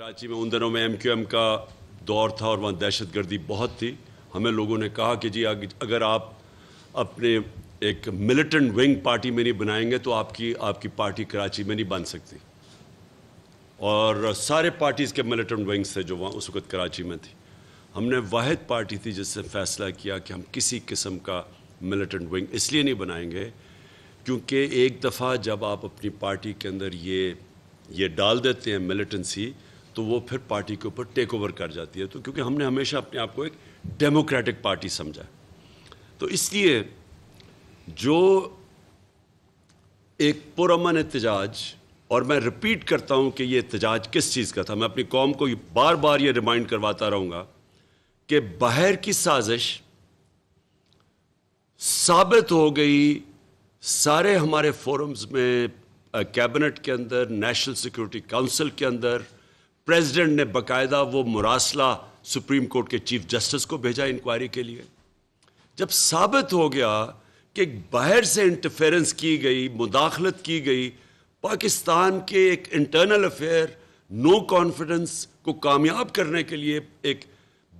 कराची में उन दिनों में एम क्यू एम का दौर था और वहाँ दहशत गर्दी बहुत थी हमें लोगों ने कहा कि जी अगर आप अपने एक मिलिटेंट विंग पार्टी में नहीं बनाएंगे तो आपकी आपकी पार्टी कराची में नहीं बन सकती और सारे पार्टीज़ के मिलिटेंट विंग्स थे जो वहाँ उस वक्त कराची में थी हमने वाद पार्टी थी जिससे फैसला किया कि हम किसी किस्म का मिलिटेंट विंग इसलिए नहीं बनाएंगे क्योंकि एक दफ़ा जब आप अपनी पार्टी के अंदर ये ये डाल देते हैं मिलिटेंसी तो वो फिर पार्टी के ऊपर टेक ओवर कर जाती है तो क्योंकि हमने हमेशा अपने आप को एक डेमोक्रेटिक पार्टी समझा तो इसलिए जो एक पुरमन एहतजाज और मैं रिपीट करता हूँ कि ये एहतजाज किस चीज़ का था मैं अपनी कौम को बार बार ये रिमाइंड करवाता रहूँगा कि बाहर की साजिश साबित हो गई सारे हमारे फोरम्स में कैबिनेट uh, के अंदर नेशनल सिक्योरिटी काउंसिल के अंदर प्रेसिडेंट ने बकायदा वो मुरासला सुप्रीम कोर्ट के चीफ जस्टिस को भेजा इंक्वायरी के लिए जब साबित हो गया कि बाहर से इंटरफेरेंस की गई मुदाखलत की गई पाकिस्तान के एक इंटरनल अफेयर नो कॉन्फिडेंस को कामयाब करने के लिए एक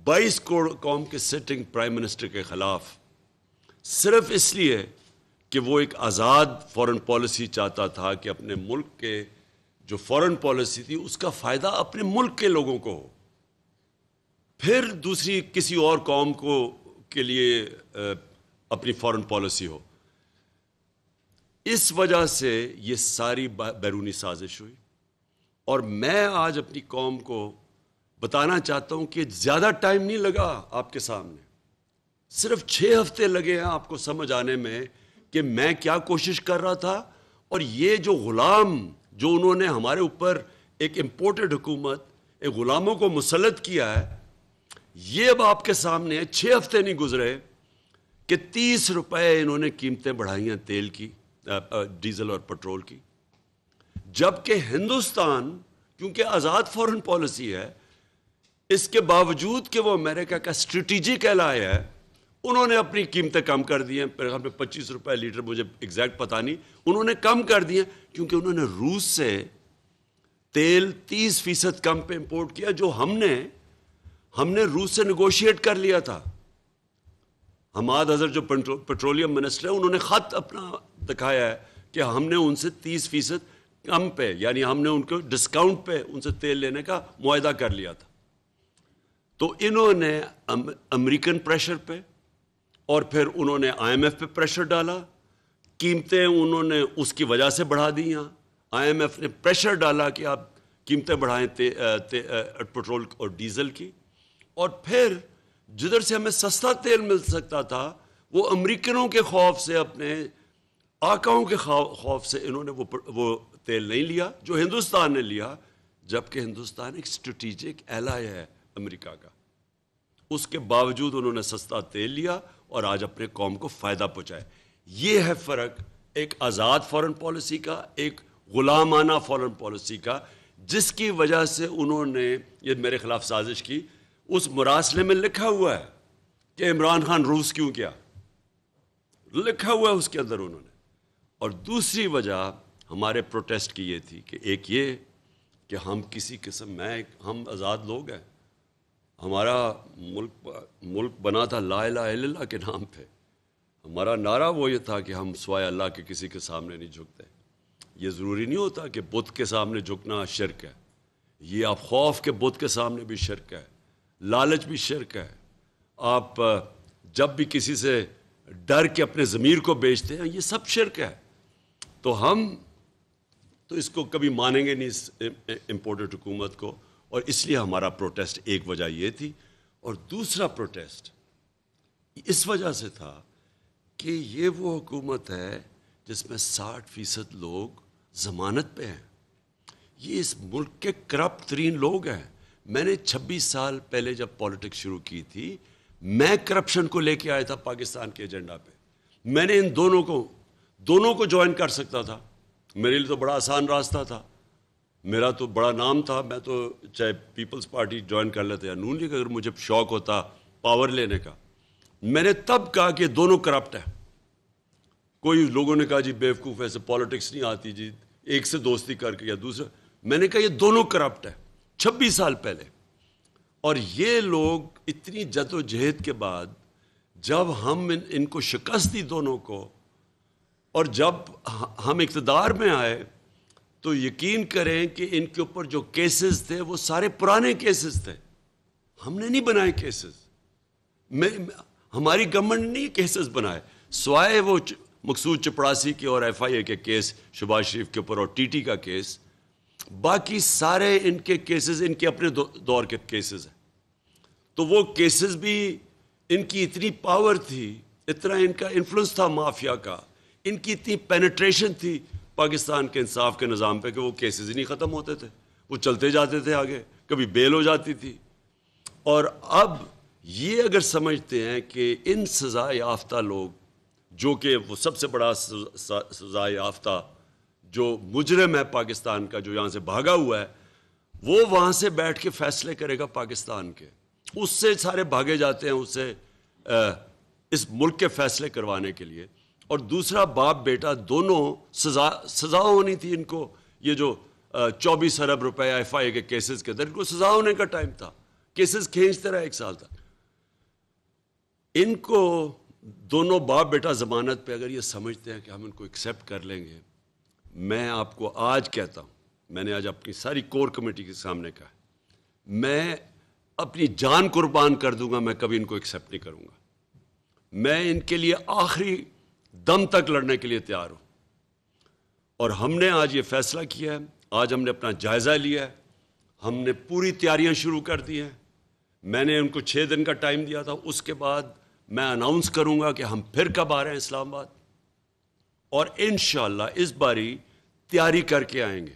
22 करोड़ कौम के सिटिंग प्राइम मिनिस्टर के ख़िलाफ़ सिर्फ इसलिए कि वो एक आज़ाद फॉरेन पॉलिसी चाहता था कि अपने मुल्क के जो फॉरेन पॉलिसी थी उसका फायदा अपने मुल्क के लोगों को हो फिर दूसरी किसी और कौम को के लिए अपनी फॉरेन पॉलिसी हो इस वजह से ये सारी बैरूनी साजिश हुई और मैं आज अपनी कौम को बताना चाहता हूं कि ज़्यादा टाइम नहीं लगा आपके सामने सिर्फ छः हफ्ते लगे हैं आपको समझ आने में कि मैं क्या कोशिश कर रहा था और ये जो ग़ुलाम जो उन्होंने हमारे ऊपर एक इम्पोर्टेड हुकूमत एक ग़ुलामों को मुसलत किया है ये अब आपके सामने है छः हफ्ते नहीं गुजरे कि तीस रुपये इन्होंने कीमतें बढ़ाई हैं तेल की डीजल और पेट्रोल की जबकि हिंदुस्तान क्योंकि आज़ाद फॉरेन पॉलिसी है इसके बावजूद कि वो अमेरिका का स्ट्रेटिजिक एलाय है उन्होंने अपनी कीमतें कम कर दी हैं पर हमें पच्चीस रुपए लीटर मुझे एग्जैक्ट पता नहीं उन्होंने कम कर दिए क्योंकि उन्होंने रूस से तेल तीस फीसद कम पे इंपोर्ट किया जो हमने हमने रूस से निगोशिएट कर लिया था हमाद अजहर जो पेट्रोलियम मिनिस्टर है उन्होंने ख़त अपना दिखाया है कि हमने उनसे तीस फीसद कम पे यानी हमने उनको डिस्काउंट पे उनसे तेल लेने का मुआदा कर लिया था तो इन्होंने अम, अमेरिकन प्रेशर पे और फिर उन्होंने आईएमएफ पे प्रेशर डाला कीमतें उन्होंने उसकी वजह से बढ़ा दी आईएमएफ ने प्रेशर डाला कि आप कीमतें बढ़ाएं ते, ते, पेट्रोल और डीजल की और फिर जिधर से हमें सस्ता तेल मिल सकता था वो अमरीकनों के खौफ से अपने आकाओं के खौफ से इन्होंने वो वो तेल नहीं लिया जो हिंदुस्तान ने लिया जबकि हिंदुस्तान एक स्ट्रेटिजिक एलाय है अमेरिका का उसके बावजूद उन्होंने सस्ता तेल लिया और आज अपने कौम को फ़ायदा पहुँचाए ये है फ़र्क एक आज़ाद फॉरेन पॉलिसी का एक गुलामाना फॉरेन पॉलिसी का जिसकी वजह से उन्होंने ये मेरे ख़िलाफ़ साजिश की उस मुरासले में लिखा हुआ है कि इमरान खान रूस क्यों किया लिखा हुआ है उसके अंदर उन्होंने और दूसरी वजह हमारे प्रोटेस्ट की ये थी कि एक ये कि हम किसी किस्म में हम आज़ाद लोग हैं हमारा मुल्क मुल्क बना था ला ला के नाम पे हमारा नारा वो ये था कि हम स्वाय अल्लाह के किसी के सामने नहीं झुकते ये ज़रूरी नहीं होता कि बुत के सामने झुकना शर्क है ये आप खौफ के बुत के सामने भी शर्क है लालच भी शर्क है आप जब भी किसी से डर के अपने ज़मीर को बेचते हैं ये सब शर्क है तो हम तो इसको कभी मानेंगे नहीं इस इम्पोर्टेड हुकूमत को और इसलिए हमारा प्रोटेस्ट एक वजह ये थी और दूसरा प्रोटेस्ट इस वजह से था कि ये वो हुकूमत है जिसमें 60 फीसद लोग ज़मानत पे हैं ये इस मुल्क के करप्ट तरीन लोग हैं मैंने 26 साल पहले जब पॉलिटिक्स शुरू की थी मैं करप्शन को लेके आया था पाकिस्तान के एजेंडा पे मैंने इन दोनों को दोनों को ज्वाइन कर सकता था मेरे लिए तो बड़ा आसान रास्ता था मेरा तो बड़ा नाम था मैं तो चाहे पीपल्स पार्टी ज्वाइन कर लेते या नून लीग अगर मुझे शौक होता पावर लेने का मैंने तब कहा कि दोनों करप्ट हैं कोई लोगों ने कहा जी बेवकूफ़ ऐसे पॉलिटिक्स नहीं आती जी एक से दोस्ती करके या दूसरा मैंने कहा ये दोनों करप्ट है छब्बीस साल पहले और ये लोग इतनी जदोजहद के बाद जब हम इन, इनको शिकस्त दी दोनों को और जब हम इकतदार में आए तो यकीन करें कि इनके ऊपर जो केसेस थे वो सारे पुराने केसेस थे हमने नहीं बनाए केसेस मैं हमारी गवर्नमेंट ने केसेस बनाए स्वाए वो मकसूद चपड़ासी के और एफ आई ए के केस शुबाज शरीफ के ऊपर और टी टी का केस बाकी सारे इनके केसेस इनके अपने दौर के केसेस हैं तो वो केसेस भी इनकी इतनी पावर थी इतना इनका इन्फ्लुएंस था माफिया का इनकी इतनी पेनिट्रेशन थी पाकिस्तान के इंसाफ के निज़ाम पे कि वो केसेस ही नहीं ख़त्म होते थे वो चलते जाते थे आगे कभी बेल हो जाती थी और अब ये अगर समझते हैं कि इन सज़ा याफ्ता लोग जो कि वो सबसे बड़ा सज़ा याफ्ता जो मुजरम है पाकिस्तान का जो यहाँ से भागा हुआ है वो वहाँ से बैठ के फैसले करेगा पाकिस्तान के उससे सारे भागे जाते हैं उससे इस मुल्क के फैसले करवाने के लिए और दूसरा बाप बेटा दोनों सजा सजा होनी थी इनको ये जो चौबीस अरब रुपए एफ आई के केसेस के अंदर इनको सजा होने का टाइम था केसेस खींचते रहे एक साल तक इनको दोनों बाप बेटा जमानत पे अगर ये समझते हैं कि हम इनको एक्सेप्ट कर लेंगे मैं आपको आज कहता हूं मैंने आज अपनी सारी कोर कमेटी के सामने कहा मैं अपनी जान कुर्बान कर दूंगा मैं कभी इनको एक्सेप्ट नहीं करूंगा मैं इनके लिए आखिरी दम तक लड़ने के लिए तैयार हूं और हमने आज ये फैसला किया है आज हमने अपना जायज़ा लिया है हमने पूरी तैयारियां शुरू कर दी हैं मैंने उनको छः दिन का टाइम दिया था उसके बाद मैं अनाउंस करूंगा कि हम फिर कब आ रहे हैं इस्लामाबाद और इन इस बारी तैयारी करके आएंगे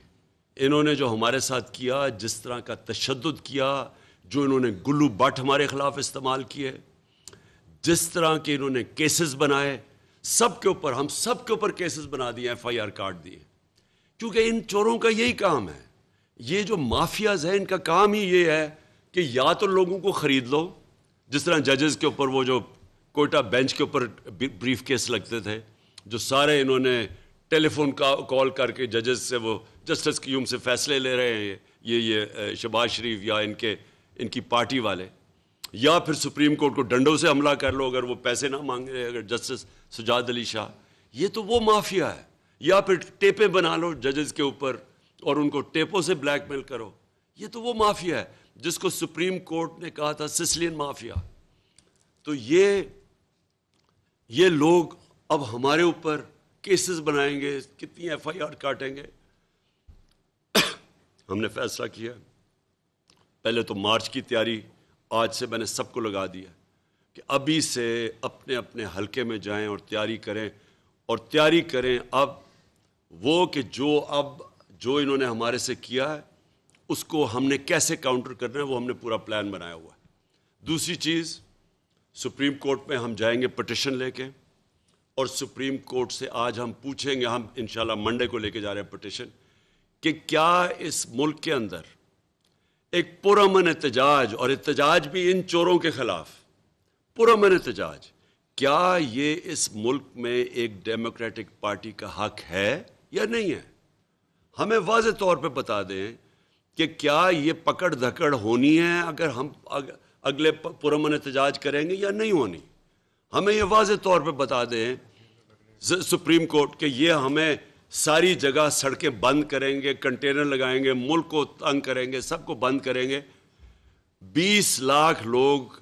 इन्होंने जो हमारे साथ किया जिस तरह का तशद किया जो इन्होंने गुल्लू बट हमारे खिलाफ इस्तेमाल किए जिस तरह के इन्होंने केसेस बनाए सब के ऊपर हम सब के ऊपर केसेस बना दिए एफ आई आर काट दिए क्योंकि इन चोरों का यही काम है ये जो माफियाज हैं इनका काम ही ये है कि या तो लोगों को ख़रीद लो जिस तरह जजेस के ऊपर वो जो कोटा बेंच के ऊपर ब्रीफ केस लगते थे जो सारे इन्होंने टेलीफोन का कॉल करके जजेस से वो जस्टिस क्यूम से फैसले ले रहे हैं ये ये शबाज शरीफ या इनके इनकी पार्टी वाले या फिर सुप्रीम कोर्ट को डंडों से हमला कर लो अगर वो पैसे ना मांग रहे अगर जस्टिस सुजात अली शाह ये तो वो माफिया है या फिर टेपे बना लो जजेस के ऊपर और उनको टेपों से ब्लैकमेल करो ये तो वो माफिया है जिसको सुप्रीम कोर्ट ने कहा था सिसलियन माफिया तो ये ये लोग अब हमारे ऊपर केसेस बनाएंगे कितनी एफआईआर काटेंगे हमने फैसला किया पहले तो मार्च की तैयारी आज से मैंने सबको लगा दिया कि अभी से अपने अपने हलके में जाएं और तैयारी करें और तैयारी करें अब वो कि जो अब जो इन्होंने हमारे से किया है उसको हमने कैसे काउंटर करना है वो हमने पूरा प्लान बनाया हुआ है दूसरी चीज़ सुप्रीम कोर्ट में हम जाएंगे पटिशन लेके और सुप्रीम कोर्ट से आज हम पूछेंगे हम इन मंडे को लेके जा रहे हैं पटिशन कि क्या इस मुल्क के अंदर एक पुरमन एहतजाज और एहतजाज भी इन चोरों के खिलाफ पुरमन एहतजाज क्या ये इस मुल्क में एक डेमोक्रेटिक पार्टी का हक है या नहीं है हमें वाज तौर पे बता दें कि क्या ये पकड़ धकड़ होनी है अगर हम अगले पुरमन एहतजाज करेंगे या नहीं होनी हमें ये वाज तौर पे बता दें सुप्रीम कोर्ट के ये हमें सारी जगह सड़कें बंद करेंगे कंटेनर लगाएंगे मुल्क को तंग करेंगे सबको बंद करेंगे 20 लाख लोग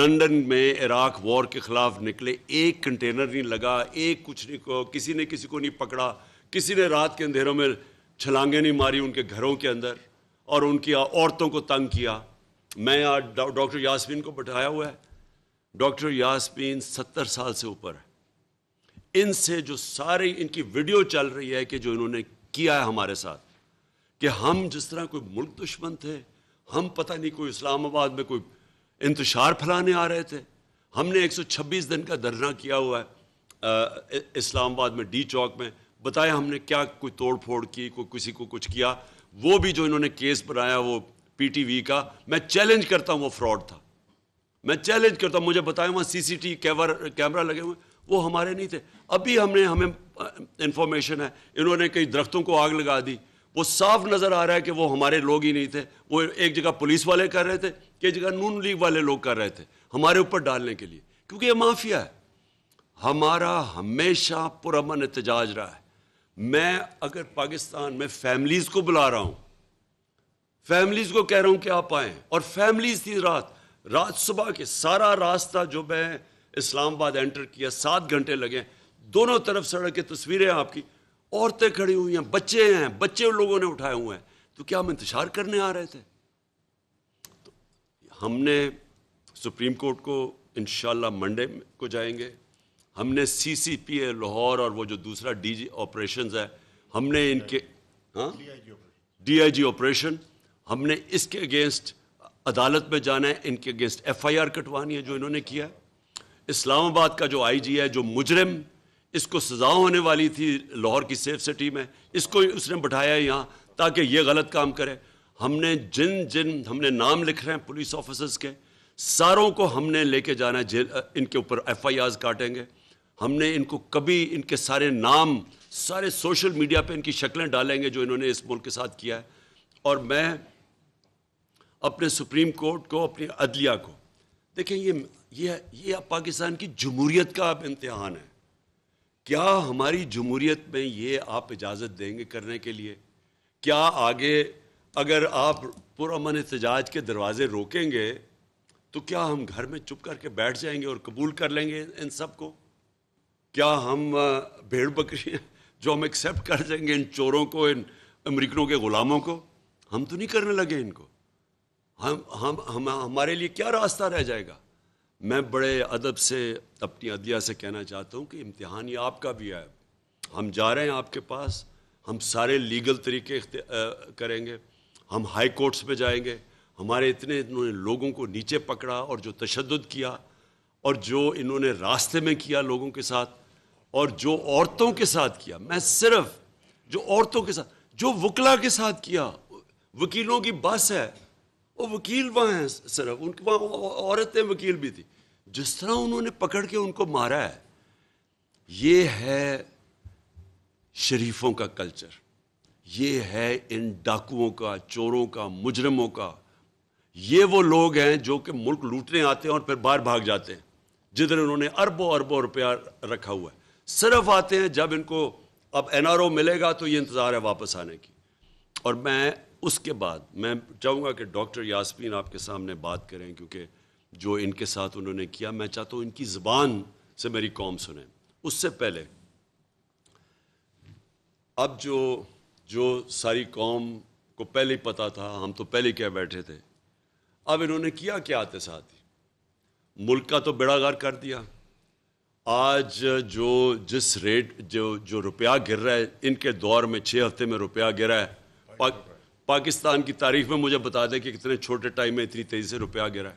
लंदन में इराक वॉर के ख़िलाफ़ निकले एक कंटेनर नहीं लगा एक कुछ नहीं को किसी ने किसी को नहीं पकड़ा किसी ने रात के अंधेरों में छलांगे नहीं मारी उनके घरों के अंदर और उनकी औरतों को तंग किया मैं आज डॉक्टर यासमीन को बैठाया हुआ है डॉक्टर यासमीन सत्तर साल से ऊपर है इनसे जो सारी इनकी वीडियो चल रही है कि जो इन्होंने किया है हमारे साथ कि हम जिस तरह कोई मुल्क दुश्मन थे हम पता नहीं कोई इस्लामाबाद में कोई इंतजार फैलाने आ रहे थे हमने 126 दिन का धरना किया हुआ है इस्लामाबाद में डी चौक में बताया हमने क्या कोई तोड़ फोड़ की कोई किसी को कुछ किया वो भी जो इन्होंने केस बनाया वो पीटीवी का मैं चैलेंज करता हूँ वो फ्रॉड था मैं चैलेंज करता हूँ मुझे बताया वहाँ सीसीटीवी कैमरा लगे हुए वो हमारे नहीं थे अभी हमने हमें इंफॉर्मेशन है इन्होंने कई दरख्तों को आग लगा दी वो साफ नज़र आ रहा है कि वो हमारे लोग ही नहीं थे वो एक जगह पुलिस वाले कर रहे थे एक जगह नून लीग वाले लोग कर रहे थे हमारे ऊपर डालने के लिए क्योंकि ये माफिया है हमारा हमेशा पुरमन एहतजाज रहा है मैं अगर पाकिस्तान में फैमिलीज़ को बुला रहा हूँ फैमिलीज़ को कह रहा हूँ कि आप आएँ और फैमिलीज़ थी रात रात सुबह के सारा रास्ता जो मैं इस्लामाबाद एंटर किया सात घंटे लगे दोनों तरफ सड़क की तस्वीरें आपकी औरतें खड़ी हुई हैं बच्चे हैं बच्चे उन लोगों ने उठाए हुए हैं तो क्या हम इंतजार करने आ रहे थे तो हमने सुप्रीम कोर्ट को इन मंडे को जाएंगे हमने सी सी पी ए लाहौर और वो जो दूसरा डी जी ऑपरेशन है हमने इनके हाँ डी आई जी ऑपरेशन हमने इसके अगेंस्ट अदालत में जाना है इनके अगेंस्ट एफ आई आर कटवानी है जो इन्होंने किया है इस्लामाबाद का जो आई जी है जो मुजरम इसको सज़ा होने वाली थी लाहौर की सेफ सिटी में इसको उसने बैठाया यहाँ ताकि ये गलत काम करे हमने जिन जिन हमने नाम लिख रहे हैं पुलिस ऑफिसर्स के सारों को हमने लेके जाना है जेल इनके ऊपर एफ आई आर काटेंगे हमने इनको कभी इनके सारे नाम सारे सोशल मीडिया पे इनकी शक्लें डालेंगे जो इन्होंने इस मुल्क के साथ किया है और मैं अपने सुप्रीम कोर्ट को अपनी अदलिया को देखें ये ये ये पाकिस्तान की जमहूरियत का अब इम्तहान है क्या हमारी जमहूरियत में ये आप इजाज़त देंगे करने के लिए क्या आगे अगर आप पुरमन एहतजाज के दरवाज़े रोकेंगे तो क्या हम घर में चुप करके बैठ जाएंगे और कबूल कर लेंगे इन सब को क्या हम भेड़ बकरी जो हम एक्सेप्ट कर देंगे इन चोरों को इन अमरीकनों के ग़ुलामों को हम तो नहीं करने लगे इनको हम हम हम हमारे लिए क्या रास्ता रह जाएगा मैं बड़े अदब से अपनी अदलिया से कहना चाहता हूँ कि इम्तहान ये आपका भी है हम जा रहे हैं आपके पास हम सारे लीगल तरीके करेंगे हम हाई कोर्ट्स पे जाएंगे हमारे इतने इन्होंने लोगों को नीचे पकड़ा और जो तशद किया और जो इन्होंने रास्ते में किया लोगों के साथ और जो औरतों के साथ किया मैं सिर्फ जो औरतों के साथ जो वकला के साथ किया वकीलों की बस है वो वकील वहाँ हैं सिर्फ उनके वहाँ औरतें वकील भी थी जिस तरह उन्होंने पकड़ के उनको मारा है ये है शरीफों का कल्चर ये है इन डाकुओं का चोरों का मुजरमों का ये वो लोग हैं जो कि मुल्क लूटने आते हैं और फिर बाहर भाग जाते हैं जिधर उन्होंने अरबों अरबों रुपया रखा हुआ है सिर्फ आते हैं जब इनको अब एनआरओ मिलेगा तो ये इंतज़ार है वापस आने की और मैं उसके बाद मैं चाहूँगा कि डॉक्टर यासमिन आपके सामने बात करें क्योंकि जो इनके साथ उन्होंने किया मैं चाहता हूँ इनकी ज़बान से मेरी कौम सुने उससे पहले अब जो जो सारी कौम को पहले ही पता था हम तो पहले क्या बैठे थे अब इन्होंने किया क्या आते साथ ही मुल्क का तो बेड़ा गार कर दिया आज जो जिस रेट जो जो रुपया गिर रहा है इनके दौर में छः हफ्ते में रुपया गिरा है पाकिस्तान की तारीख में मुझे बता दें कि कितने छोटे टाइम में इतनी तेज़ी से रुपया गिरा है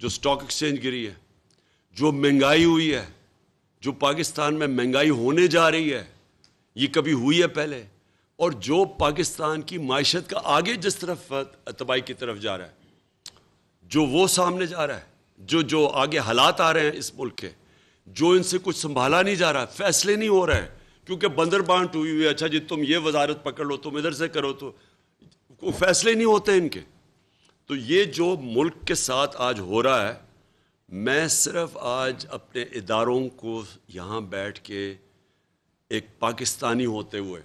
जो स्टॉक एक्सचेंज गिरी है जो महंगाई हुई है जो पाकिस्तान में महंगाई होने जा रही है ये कभी हुई है पहले और जो पाकिस्तान की मीशत का आगे जिस तरफ तबाही की तरफ जा रहा है जो वो सामने जा रहा है जो जो आगे हालात आ रहे हैं इस मुल्क के जो इनसे कुछ संभाला नहीं जा रहा फैसले नहीं हो रहे हैं क्योंकि बंदर बांट हुई हुई है अच्छा जी तुम ये वजारत पकड़ लो तुम इधर से करो तो वो फैसले नहीं होते इनके तो ये जो मुल्क के साथ आज हो रहा है मैं सिर्फ आज अपने इदारों को यहाँ बैठ के एक पाकिस्तानी होते हुए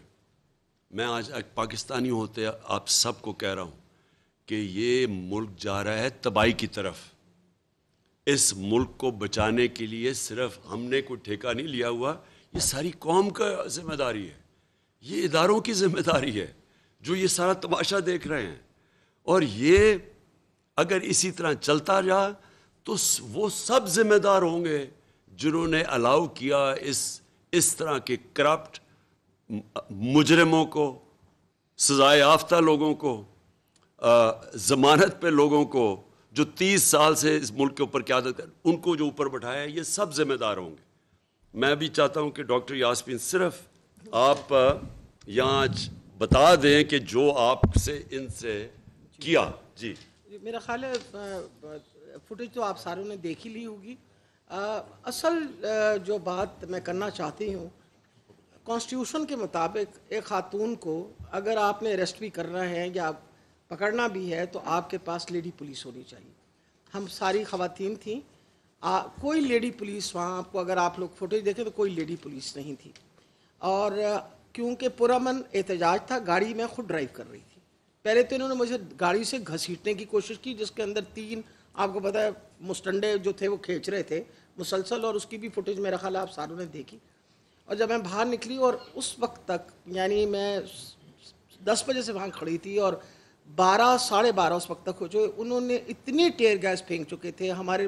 मैं आज एक पाकिस्तानी होते आप सबको कह रहा हूँ कि ये मुल्क जा रहा है तबाही की तरफ इस मुल्क को बचाने के लिए सिर्फ हमने कोई ठेका नहीं लिया हुआ ये सारी कौम का जिम्मेदारी है ये इदारों की जिम्मेदारी है जो ये सारा तमाशा देख रहे हैं और ये अगर इसी तरह चलता रहा तो वो सब जिम्मेदार होंगे जिन्होंने अलाउ किया इस इस तरह के करप्ट मुजरमों को सजाए याफ्ता लोगों को ज़मानत पे लोगों को जो तीस साल से इस मुल्क के ऊपर क्या कर उनको जो ऊपर बैठाया ये सब जिम्मेदार होंगे मैं भी चाहता हूँ कि डॉक्टर यासमिन सिर्फ आप यहाँ आज बता दें कि जो आपसे इनसे किया जी मेरा ख्याल है फुटेज तो आप सारों ने देखी ली होगी असल जो बात मैं करना चाहती हूँ कॉन्स्टिट्यूशन के मुताबिक एक खातून को अगर आपने अरेस्ट भी करना है या पकड़ना भी है तो आपके पास लेडी पुलिस होनी चाहिए हम सारी खातन थी आ, कोई लेडी पुलिस वहाँ आपको अगर आप लोग फोटेज देखें तो कोई लेडी पुलिस नहीं थी और क्योंकि पूरा मन एहतजाज था गाड़ी मैं खुद ड्राइव कर रही थी पहले तो इन्होंने मुझे गाड़ी से घसीटने की कोशिश की जिसके अंदर तीन आपको पता है मुस्टंडे जो थे वो खींच रहे थे मुसलसल और उसकी भी फुटेज मेरा ख्याल आप सारों ने देखी और जब मैं बाहर निकली और उस वक्त तक यानी मैं दस बजे से वहाँ खड़ी थी और बारह साढ़े बारह उस वक्त तक हो चुके उन्होंने इतनी टेयर गैस फेंक चुके थे हमारे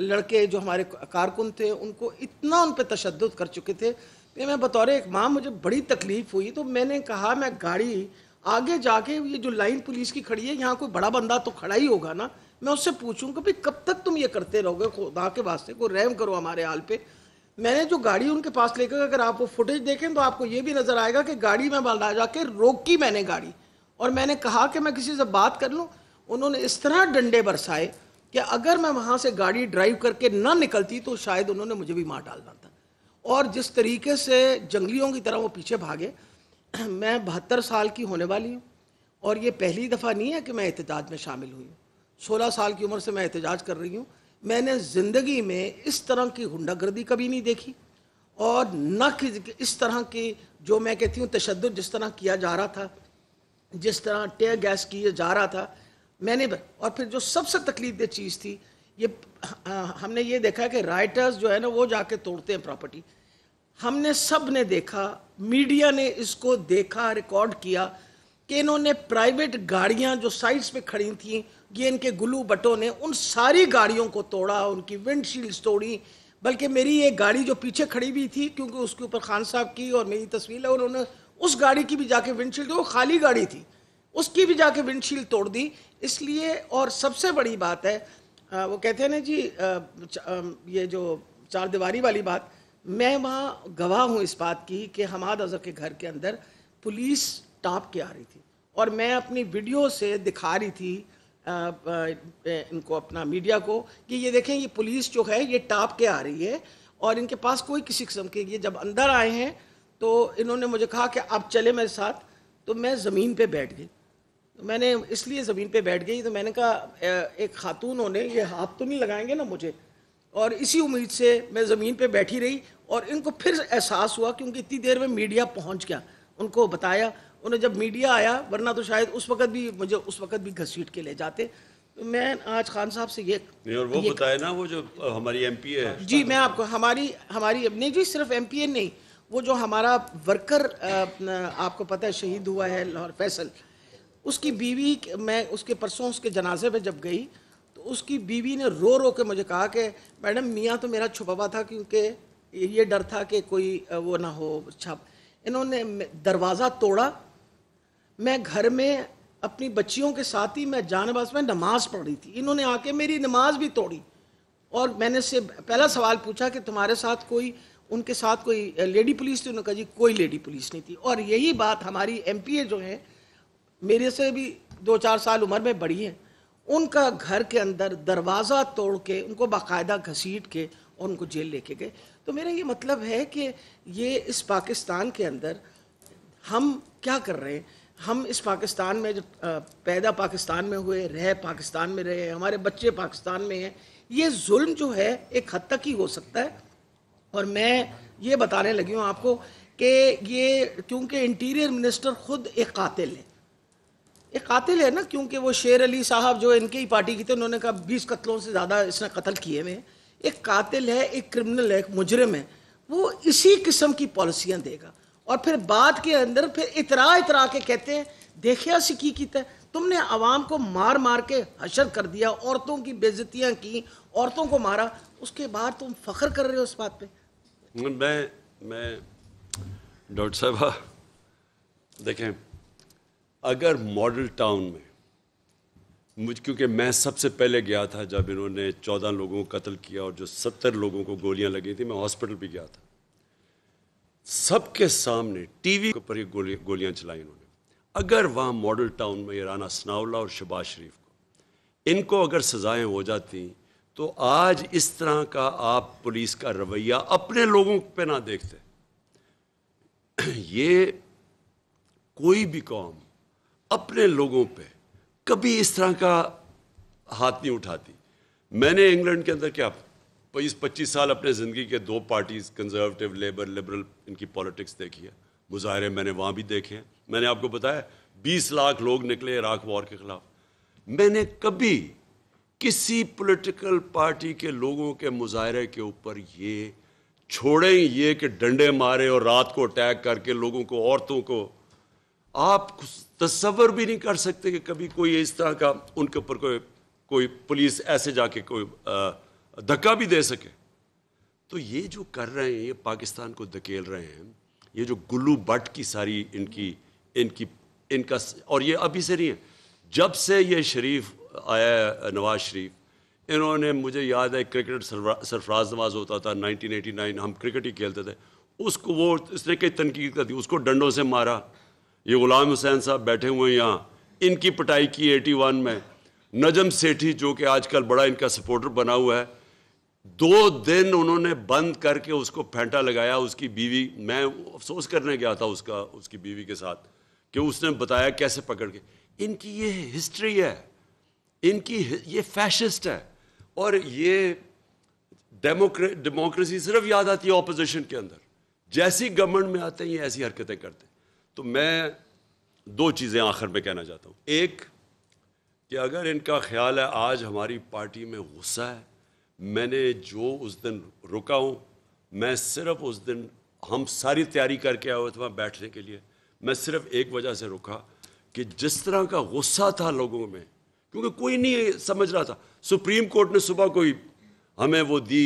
लड़के जो हमारे कारकुन थे उनको इतना उन पर तशद कर चुके थे ये मैं बतौर एक माँ मुझे बड़ी तकलीफ हुई तो मैंने कहा मैं गाड़ी आगे जाके ये जो लाइन पुलिस की खड़ी है यहाँ कोई बड़ा बंदा तो खड़ा ही होगा ना मैं उससे पूछूँ कि भाई कब तक तुम ये करते रहोगे खुदा के वास्ते को रैम करो हमारे हाल पे मैंने जो गाड़ी उनके पास लेकर अगर आप वो फुटेज देखें तो आपको ये भी नज़र आएगा कि गाड़ी में बंदा जाके रोकी मैंने गाड़ी और मैंने कहा कि मैं किसी से बात कर लूँ उन्होंने इस तरह डंडे बरसाए कि अगर मैं वहाँ से गाड़ी ड्राइव करके ना निकलती तो शायद उन्होंने मुझे भी मार डालना था और जिस तरीके से जंगलियों की तरह वो पीछे भागे मैं बहत्तर साल की होने वाली हूँ और ये पहली दफ़ा नहीं है कि मैं एहतजाज में शामिल हुई हूँ सोलह साल की उम्र से मैं एहतजाज कर रही हूँ मैंने ज़िंदगी में इस तरह की गुंडागर्दी कभी नहीं देखी और न कि इस तरह की जो मैं कहती हूँ तशद जिस तरह किया जा रहा था जिस तरह टेयर गैस किया जा रहा था मैंने और फिर जो सबसे तकलीफ दे चीज़ थी ये हमने ये देखा कि राइटर्स जो है ना वो जाके तोड़ते हैं प्रॉपर्टी हमने सब ने देखा मीडिया ने इसको देखा रिकॉर्ड किया कि इन्होंने प्राइवेट गाड़ियां जो साइड्स पे खड़ी थी ये इनके गुलू बटों ने उन सारी गाड़ियों को तोड़ा उनकी विंडशील्ड्स तोड़ी बल्कि मेरी ये गाड़ी जो पीछे खड़ी हुई थी क्योंकि उसके ऊपर खान साहब की और मेरी तस्वीर है उन्होंने उस गाड़ी की भी जाके विंडशील्ड वो खाली गाड़ी थी उसकी भी जाके विंडशील्ड तोड़ दी इसलिए और सबसे बड़ी बात है आ, हाँ, वो कहते हैं ना जी आ, ये जो चार दीवारी वाली बात मैं वहाँ गवाह हूँ इस बात की कि हमाद अजहर के घर के अंदर पुलिस टाप के आ रही थी और मैं अपनी वीडियो से दिखा रही थी आ, आ, इनको अपना मीडिया को कि ये देखें ये पुलिस जो है ये टाप के आ रही है और इनके पास कोई किसी किस्म के ये जब अंदर आए हैं तो इन्होंने मुझे कहा कि आप चले मेरे साथ तो मैं ज़मीन पे बैठ गई मैंने इसलिए ज़मीन पे बैठ गई तो मैंने कहा एक खातून होने ये हाथ तो नहीं लगाएंगे ना मुझे और इसी उम्मीद से मैं ज़मीन पे बैठी रही और इनको फिर एहसास हुआ क्योंकि इतनी देर में मीडिया पहुंच गया उनको बताया उन्हें जब मीडिया आया वरना तो शायद उस वक्त भी मुझे उस वक्त भी घसीट के ले जाते तो मैं आज खान साहब से ये और वो बताया ना वो जो हमारी एम है जी मैं आपको हमारी हमारी नहीं जी सिर्फ एम नहीं वो जो हमारा वर्कर आपको पता है शहीद हुआ है लाहौर फैसल उसकी बीवी मैं उसके परसों उसके जनाजे पे जब गई तो उसकी बीवी ने रो रो के मुझे कहा कि मैडम मियाँ तो मेरा छुपा हुआ था क्योंकि ये डर था कि कोई वो ना हो छप इन्होंने दरवाज़ा तोड़ा मैं घर में अपनी बच्चियों के साथ ही मैं जानबाज में नमाज़ पढ़ रही थी इन्होंने आके मेरी नमाज भी तोड़ी और मैंने से पहला सवाल पूछा कि तुम्हारे साथ कोई उनके साथ कोई लेडी पुलिस थी उन्होंने कहा जी कोई लेडी पुलिस नहीं थी और यही बात हमारी एम जो हैं मेरे से भी दो चार साल उम्र में बड़ी है उनका घर के अंदर दरवाज़ा तोड़ के उनको बाकायदा घसीट के और उनको जेल लेके गए तो मेरा ये मतलब है कि ये इस पाकिस्तान के अंदर हम क्या कर रहे हैं हम इस पाकिस्तान में जो पैदा पाकिस्तान में हुए रह पाकिस्तान में रहे हमारे बच्चे पाकिस्तान में हैं ये जुल्म जो है एक हद तक ही हो सकता है और मैं ये बताने लगी हूँ आपको कि ये क्योंकि इंटीरियर मिनिस्टर ख़ुद एक कातिल है ये कातिल है ना क्योंकि वो शेर अली साहब जो इनके ही पार्टी की थे उन्होंने कहा बीस कत्लों से ज़्यादा इसने कत्ल किए हुए एक कातिल है एक क्रिमिनल है एक मुजरम है वो इसी किस्म की पॉलिसियाँ देगा और फिर बाद के अंदर फिर इतरा इतरा के कहते हैं देखिया सिकी की है तुमने आवाम को मार मार के हशर कर दिया औरतों की बेजतियाँ की औरतों को मारा उसके बाद तुम फख्र कर रहे हो उस बात पे मैं मैं डॉक्टर साहब देखें अगर मॉडल टाउन में मुझ क्योंकि मैं सबसे पहले गया था जब इन्होंने चौदह लोगों को कत्ल किया और जो सत्तर लोगों को गोलियां लगी थी मैं हॉस्पिटल भी गया था सबके सामने टीवी पर ये गोलियां चलाई इन्होंने अगर वहाँ मॉडल टाउन में ये राना सनाउला और शबाज शरीफ को इनको अगर सजाएं हो जाती तो आज इस तरह का आप पुलिस का रवैया अपने लोगों पे ना देखते ये कोई भी कौम अपने लोगों पे कभी इस तरह का हाथ नहीं उठाती मैंने इंग्लैंड के अंदर क्या बीस पच्चीस साल अपने ज़िंदगी के दो पार्टीज कंजर्वेटिव लेबर लिबरल इनकी पॉलिटिक्स देखी है मुजाहरे मैंने वहाँ भी देखे हैं मैंने आपको बताया बीस लाख लोग निकले इराक वॉर के ख़िलाफ़ मैंने कभी किसी पॉलिटिकल पार्टी के लोगों के मुजाहरे के ऊपर ये छोड़ें ये कि डंडे मारे और रात को अटैक करके लोगों को औरतों को आप तस्वर भी नहीं कर सकते कि कभी कोई इस तरह का उनके ऊपर कोई कोई पुलिस ऐसे जाके कोई धक्का भी दे सके तो ये जो कर रहे हैं ये पाकिस्तान को धकेल रहे हैं ये जो गुल्लू बट की सारी इनकी इनकी इनका और ये अभी से नहीं है जब से ये शरीफ आया है नवाज शरीफ इन्होंने मुझे याद है क्रिकेट सरफराज नवाज होता था 1989 हम क्रिकेट ही खेलते थे उसको वो इसने कई तनकीद कर दी उसको डंडों से मारा ये ग़ुलाम हुसैन साहब बैठे हुए हैं यहाँ इनकी पटाई की एटी वन में नजम सेठी जो कि आजकल बड़ा इनका सपोर्टर बना हुआ है दो दिन उन्होंने बंद करके उसको फेंटा लगाया उसकी बीवी मैं अफसोस करने गया था उसका उसकी बीवी के साथ कि उसने बताया कैसे पकड़ के इनकी ये हिस्ट्री है इनकी ये फैशिस्ट है और ये डेमोक्रेसी सिर्फ याद आती है ऑपोजिशन के अंदर जैसी गवर्नमेंट में आते हैं ये ऐसी हरकतें करते हैं तो मैं दो चीज़ें आखिर में कहना चाहता हूँ एक कि अगर इनका ख्याल है आज हमारी पार्टी में गुस्सा है मैंने जो उस दिन रुका हूँ मैं सिर्फ उस दिन हम सारी तैयारी करके आए हुए थे वहाँ बैठने के लिए मैं सिर्फ एक वजह से रुका कि जिस तरह का गुस्सा था लोगों में क्योंकि कोई नहीं समझ रहा था सुप्रीम कोर्ट ने सुबह कोई हमें वो दी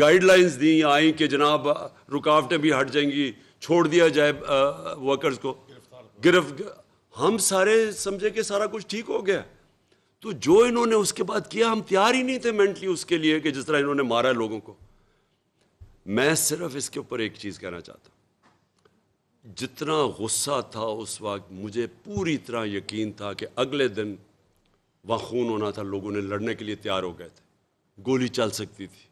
गाइडलाइंस दी आई कि जनाब रुकावटें भी हट जाएंगी छोड़ दिया जाए वर्कर्स को गिरफ्त हम सारे समझे कि सारा कुछ ठीक हो गया तो जो इन्होंने उसके बाद किया हम तैयार ही नहीं थे मेंटली उसके लिए कि जिस तरह इन्होंने मारा लोगों को मैं सिर्फ इसके ऊपर एक चीज़ कहना चाहता जितना गुस्सा था उस वक्त मुझे पूरी तरह यकीन था कि अगले दिन वहाँ खून होना था लोगों ने लड़ने के लिए तैयार हो गए थे गोली चल सकती थी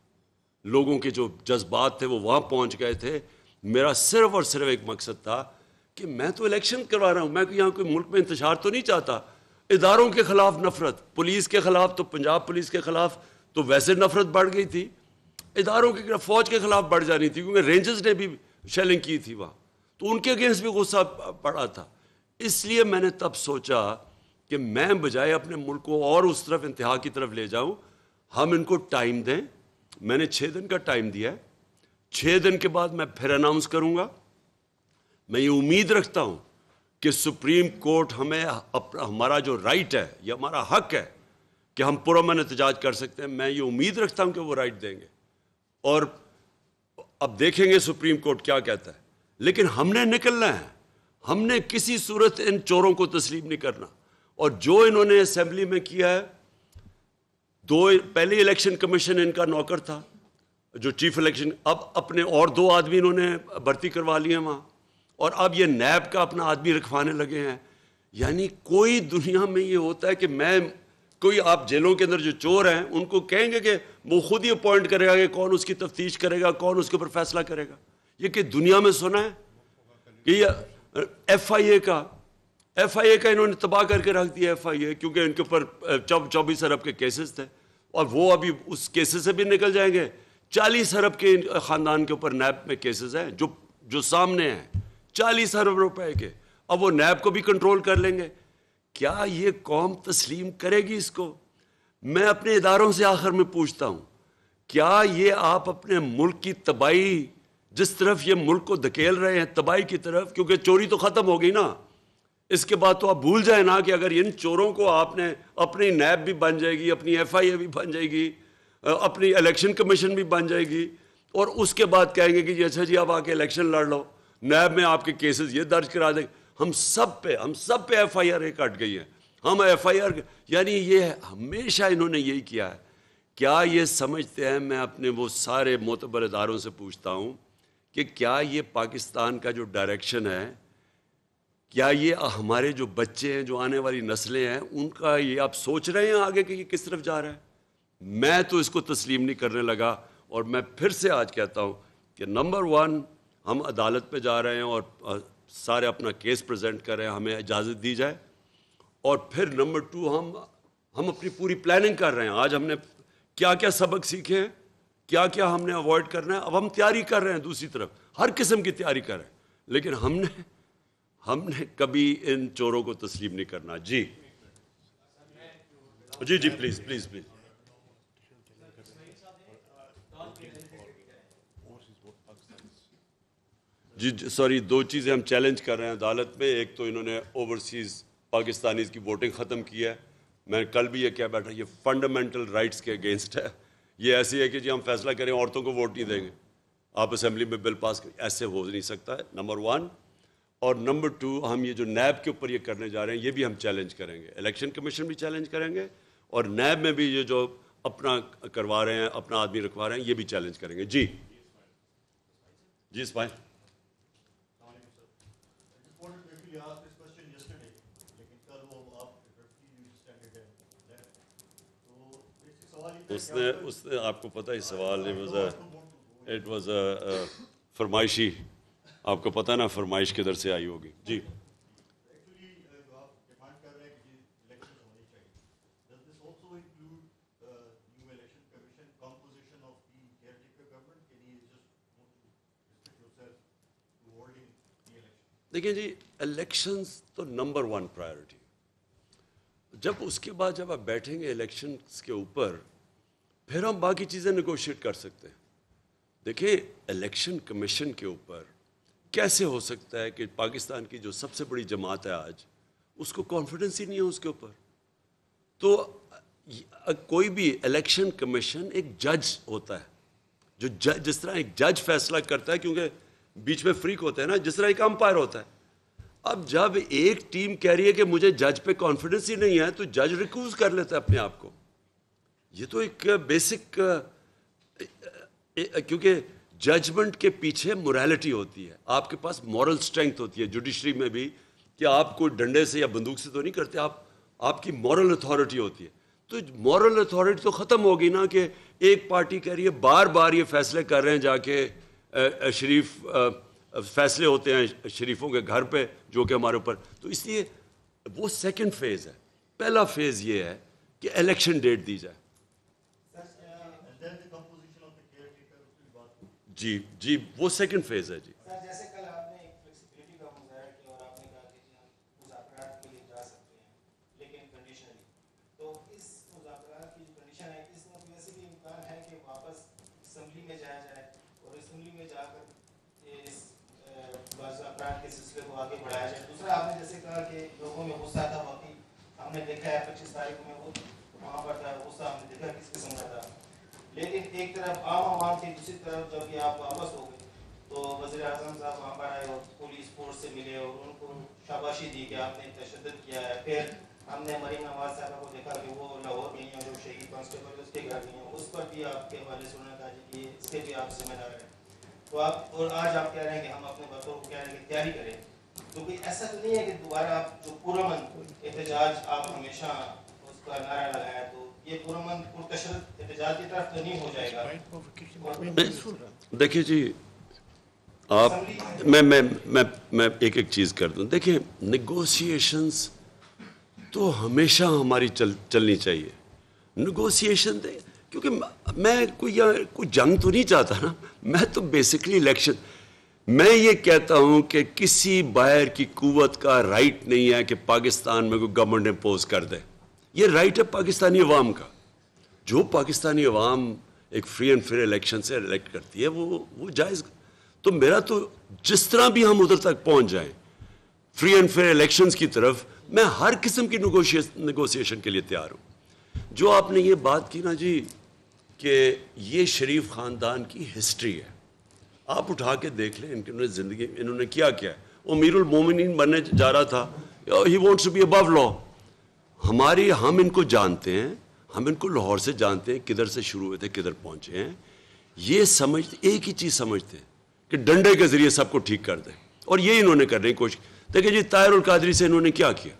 लोगों के जो जज्बात थे वो वहाँ पहुँच गए थे मेरा सिर्फ और सिर्फ एक मकसद था कि मैं तो इलेक्शन करवा रहा हूँ मैं तो यहाँ कोई मुल्क में इंतजार तो नहीं चाहता इदारों के खिलाफ नफरत पुलिस के खिलाफ तो पंजाब पुलिस के खिलाफ तो वैसे नफरत बढ़ गई थी इदारों के खिलाफ फौज के खिलाफ बढ़ जानी थी क्योंकि रेंजर्स ने भी शेलिंग की थी वहाँ तो उनके अगेंस्ट भी गुस्सा पड़ा था इसलिए मैंने तब सोचा कि मैं बजाय अपने मुल्क को और उस तरफ इंतहा की तरफ ले जाऊं हम इनको टाइम दें मैंने छः दिन का टाइम दिया है छह दिन के बाद मैं फिर अनाउंस करूंगा मैं ये उम्मीद रखता हूं कि सुप्रीम कोर्ट हमें हमारा जो राइट है या हमारा हक है कि हम पुरमन एहतजाज कर सकते हैं मैं ये उम्मीद रखता हूं कि वो राइट देंगे और अब देखेंगे सुप्रीम कोर्ट क्या कहता है लेकिन हमने निकलना है हमने किसी सूरत इन चोरों को तस्लीम नहीं करना और जो इन्होंने असेंबली में किया है दो पहले इलेक्शन कमीशन इनका नौकर था जो चीफ इलेक्शन अब अपने और दो आदमी इन्होंने भर्ती करवा लिए वहाँ और अब ये नैब का अपना आदमी रखवाने लगे हैं यानी कोई दुनिया में ये होता है कि मैं कोई आप जेलों के अंदर जो चोर हैं उनको कहेंगे कि वो खुद ही अपॉइंट करेगा कि कौन उसकी तफ्तीश करेगा कौन उसके ऊपर फैसला करेगा ये कि दुनिया में सुना है कि ये एफ आई ए का एफ आई ए का इन्होंने तबाह करके रख दिया एफ आई ए क्योंकि इनके ऊपर चौबीस अरब के केसेस थे और वो अभी उस केसेस से भी निकल जाएंगे चालीस अरब के ख़ानदान के ऊपर नैब में केसेस हैं जो जो सामने हैं चालीस अरब रुपए के अब वो नैब को भी कंट्रोल कर लेंगे क्या ये कौम तस्लीम करेगी इसको मैं अपने इदारों से आखिर में पूछता हूँ क्या ये आप अपने मुल्क की तबाही जिस तरफ ये मुल्क को धकेल रहे हैं तबाही की तरफ क्योंकि चोरी तो ख़त्म हो गई ना इसके बाद तो आप भूल जाए ना कि अगर इन चोरों को आपने अपनी नैब भी बन जाएगी अपनी एफ आई ए भी बन जाएगी अपनी इलेक्शन कमीशन भी बन जाएगी और उसके बाद कहेंगे कि अच्छा जी आप आके इलेक्शन लड़ लो नैब में आपके केसेस ये दर्ज करा दें हम सब पे हम सब पे एफ आई आर कट गई है हम एफ आई आर यानी ये हमेशा इन्होंने यही किया है क्या ये समझते हैं मैं अपने वो सारे मोतबर इदारों से पूछता हूँ कि क्या ये पाकिस्तान का जो डायरेक्शन है क्या ये हमारे जो बच्चे हैं जो आने वाली नस्लें हैं उनका ये आप सोच रहे हैं आगे कि ये किस तरफ जा रहा है मैं तो इसको तस्लीम नहीं करने लगा और मैं फिर से आज कहता हूँ कि नंबर वन हम अदालत पे जा रहे हैं और सारे अपना केस प्रेजेंट कर रहे हैं हमें इजाज़त दी जाए और फिर नंबर टू हम हम अपनी पूरी प्लानिंग कर रहे हैं आज हमने क्या क्या सबक सीखे हैं क्या क्या हमने अवॉइड करना है अब हम तैयारी कर रहे हैं दूसरी तरफ हर किस्म की तैयारी कर रहे हैं लेकिन हमने हमने कभी इन चोरों को तस्लीम नहीं करना जी जी जी प्लीज़ प्लीज़ प्लीज़ जी सॉरी दो चीज़ें हम चैलेंज कर रहे हैं अदालत में एक तो इन्होंने ओवरसीज़ पाकिस्तानीज़ की वोटिंग ख़त्म की है मैं कल भी ये क्या बैठा ये फंडामेंटल राइट्स के अगेंस्ट है ये ऐसी है कि जी हम फैसला करें औरतों को वोट नहीं देंगे आप असेंबली में बिल पास करें ऐसे हो नहीं सकता है नंबर वन और नंबर टू हम ये जो नैब के ऊपर ये करने जा रहे हैं ये भी हम चैलेंज करेंगे इलेक्शन कमीशन भी चैलेंज करेंगे और नैब में भी ये जो अपना करवा रहे हैं अपना आदमी रखवा रहे हैं ये भी चैलेंज करेंगे जी जी भाई उसने उसने आपको पता ही सवाल it was a it a फरमाइशी आपको पता ना फरमाइश किधर से आई होगी जी देखिए जी इलेक्शंस तो नंबर वन प्रायोरिटी जब उसके बाद जब आप बैठेंगे इलेक्शंस के ऊपर फिर हम बाकी चीज़ें निगोशिएट कर सकते हैं देखिए इलेक्शन कमीशन के ऊपर कैसे हो सकता है कि पाकिस्तान की जो सबसे बड़ी जमात है आज उसको कॉन्फिडेंस ही नहीं है उसके ऊपर तो कोई भी इलेक्शन कमीशन एक जज होता है जो जज जिस तरह एक जज फैसला करता है क्योंकि बीच में फ्रीक होता है ना जिस तरह एक अंपायर होता है अब जब एक टीम कह रही है कि मुझे जज पे कॉन्फिडेंस ही नहीं है तो जज रिक्यूज कर लेता है अपने आप को ये तो एक बेसिक क्योंकि जजमेंट के पीछे मोरालिटी होती है आपके पास मॉरल स्ट्रेंथ होती है जुडिशरी में भी कि आप कोई डंडे से या बंदूक से तो नहीं करते आप आपकी मॉरल अथॉरिटी होती है तो मॉरल अथॉरिटी तो ख़त्म होगी ना कि एक पार्टी कह रही है बार बार ये फैसले कर रहे हैं जाके शरीफ फैसले होते हैं शरीफों के घर पे जो कि हमारे ऊपर तो इसलिए वो सेकंड फेज़ है पहला फेज़ ये है कि इलेक्शन डेट दी जाए जी जी वो सेकंड फेज है जी लेकिन एक तरफ आम आवाम थी दूसरी तरफ जब ये आप वापस हो गए तो वजी अजम साहब वहाँ पर आए पुलिस फोर्स से मिले और उनको शाबाशी दी कि आपने तशद किया है फिर हमने मरीम नवाज साहब को देखा कि वो लाहौर गई हैं जो शहीद कॉन्स्टेबल उसके घर गई हैं उस पर भी आपके हवाले से था कि इसके भी आप जिम्मेदार हैं तो आप और आज आप कह रहे हैं कि हम अपने बच्चों को कह रहे हैं कि तैयारी करें क्योंकि ऐसा तो नहीं है कि दोबारा आप जो पूरा मन आप हमेशा उसका नारा लगाया तो तो देखिए जी आप मैं मैं मैं मैं एक एक चीज़ कर दूं देखिए नेगोशिएशंस तो हमेशा हमारी चल चलनी चाहिए दे क्योंकि मैं कोई या कोई जंग तो नहीं चाहता ना मैं तो बेसिकली इलेक्शन मैं ये कहता हूं कि किसी बाहर की कुवत का राइट नहीं है कि पाकिस्तान में कोई गवर्नमेंट इम्पोज कर दे ये राइट है पाकिस्तानी अवाम का जो पाकिस्तानी अवाम एक फ्री एंड फेयर इलेक्शन से इलेक्ट करती है वो वो जायज़ तो मेरा तो जिस तरह भी हम उधर तक पहुंच जाए फ्री एंड फेयर इलेक्शन की तरफ मैं हर किस्म की नगोशिएशन के लिए तैयार हूँ जो आपने ये बात की ना जी कि ये शरीफ ख़ानदान की हिस्ट्री है आप उठा के देख लें इनकी ज़िंदगी इन्होंने क्या क्या है वो मीरुल मोमिन बनने जा रहा था he wants to be above law हमारी हम इनको जानते हैं हम इनको लाहौर से जानते हैं किधर से शुरू हुए थे किधर पहुंचे हैं ये समझ एक ही चीज़ समझते हैं कि डंडे के ज़रिए सबको ठीक कर दें और ये इन्होंने करने की कोशिश देखिए जी तायर कादरी से इन्होंने क्या किया